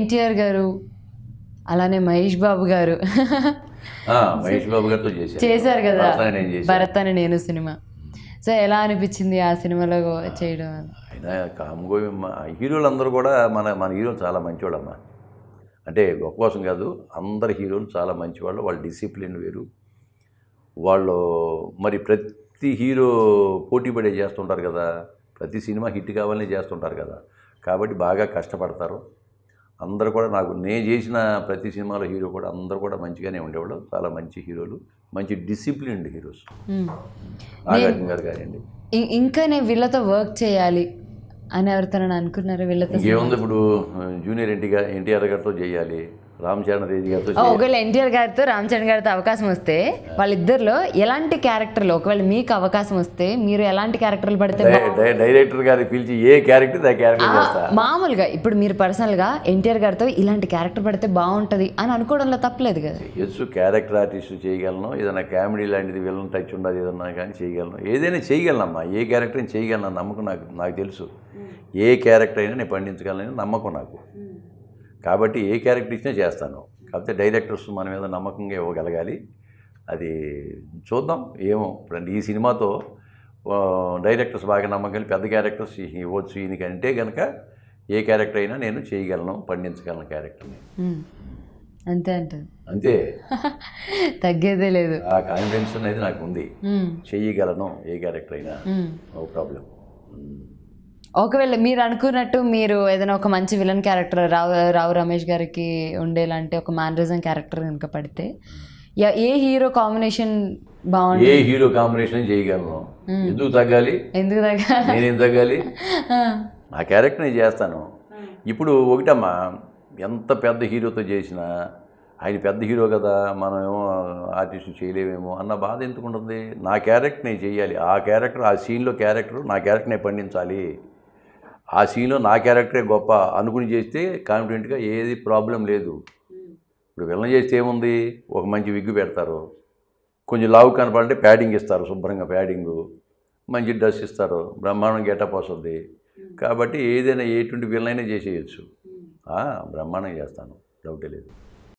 ఎన్టీఆర్ గారు అలానే మహేష్ బాబు గారు మహేష్ బాబు గారితో చేశారు కదా భరత్ అని నేను సినిమా సో ఎలా అనిపించింది ఆ సినిమాలో చేయడం అయినా కామ్గోవి హీరోలు అందరూ కూడా మన మన హీరోలు చాలా అమ్మా అంటే గొప్ప కోసం కాదు అందరి హీరోలు చాలా మంచివాళ్ళు వాళ్ళ డిసిప్లిన్ వేరు వాళ్ళు మరి ప్రతి హీరో పోటీ పడే చేస్తుంటారు కదా ప్రతి సినిమా హిట్ కావాలని చేస్తుంటారు కదా కాబట్టి బాగా కష్టపడతారు అందరూ కూడా నాకు నేను చేసిన ప్రతి సినిమాలో హీరో కూడా అందరూ కూడా మంచిగానే ఉండేవాళ్ళు చాలా మంచి హీరోలు మంచి డిసిప్లిన్డ్ హీరోస్ గారు కానివ్వండి ఇంకా నేను వీళ్ళతో వర్క్ చేయాలి అని ఎవరితో అనుకున్నారు వీళ్ళతో ఏముంది ఇప్పుడు జూనియర్ ఎన్టీఆర్ ఎన్టీఆర్ గారితో చేయాలి రామచరణ్ తేజ్ గారితో ఒకవేళ ఎన్టీఆర్ గారితో చరణ్ గారితో అవకాశం వస్తే వాళ్ళిద్దరిలో ఎలాంటి క్యారెక్టర్లు ఒకవేళ మీకు అవకాశం వస్తే మీరు ఎలాంటి క్యారెక్టర్లు పడితే డైరెక్టర్ గారికి పిలిచి ఏ క్యారెక్టర్ ఆ క్యారెక్టర్ మామూలుగా ఇప్పుడు మీరు పర్సనల్గా ఎన్టీఆర్ గారితో ఇలాంటి క్యారెక్టర్ పడితే బాగుంటుంది అని అనుకోవడంలో తప్పలేదు కదా ఎస్ క్యారెక్టర్ ఆర్టిస్ట్ చేయగలను ఏదైనా కామెడీ లాంటిది వెళ్ళిన టచ్ ఉండదు ఏదన్నా కానీ చేయగలను ఏదైనా చేయగలనమ్మా ఏ క్యారెక్టర్ చేయగలను నమ్మకం నాకు నాకు తెలుసు ఏ క్యారెక్టర్ అయినా నేను పండించగలను నమ్మకం నాకు కాబట్టి ఏ క్యారెక్టర్ ఇచ్చినా చేస్తాను కాకపోతే డైరెక్టర్స్ మన మీద నమ్మకంగా ఇవ్వగలగాలి అది చూద్దాం ఏమో ఇప్పుడు ఈ సినిమాతో డైరెక్టర్స్ బాగా నమ్మకం పెద్ద క్యారెక్టర్స్ ఇవ్వచ్చు అంటే కనుక ఏ క్యారెక్టర్ అయినా నేను చేయగలను పండించగలను క్యారెక్టర్ని అంతే అంటే అంతే తగ్గేదే లేదు ఆ కాన్ఫిడెన్స్ అనేది నాకు ఉంది చెయ్యగలను ఏ క్యారెక్టర్ అయినా నో ప్రాబ్లం ఒకవేళ మీరు అనుకున్నట్టు మీరు ఏదైనా ఒక మంచి విలన్ క్యారెక్టర్ రావు రావు రమేష్ గారికి ఉండేలాంటి ఒక మ్యానరిజం క్యారెక్టర్ కనుక పడితే ఏ హీరో కాంబినేషన్ బాగుంది ఏ హీరో కాంబినేషన్ చేయగలను ఎందుకు తగ్గాలి ఎందుకు తగ్గాలి నేనేం తగ్గాలి నా క్యారెక్టర్ నేను చేస్తాను ఇప్పుడు ఒకటమ్మా ఎంత పెద్ద హీరోతో చేసినా ఆయన పెద్ద హీరో కదా మనం ఏమో ఆర్టిస్ట్ చేయలేమేమో అన్న బాధ ఎందుకు ఉంటుంది నా క్యారెక్టర్ నేను చేయాలి ఆ క్యారెక్టర్ ఆ సీన్లో క్యారెక్టర్ నా క్యారెక్టర్ నేను పండించాలి ఆ సీన్లో నా క్యారెక్టరే గొప్ప అనుకుని చేస్తే కాన్ఫిడెంట్గా ఏది ప్రాబ్లం లేదు ఇప్పుడు విలన్ చేస్తే ఏముంది ఒక మంచి విగ్గు పెడతారు కొంచెం లావు కనపడంటే ప్యాడింగ్ ఇస్తారు శుభ్రంగా ప్యాడింగు మంచి డ్రెస్ ఇస్తారు బ్రహ్మాండం గెటప్ వస్తుంది కాబట్టి ఏదైనా ఎటువంటి విలనైనా చేసేయచ్చు బ్రహ్మాండం చేస్తాను డౌటే లేదు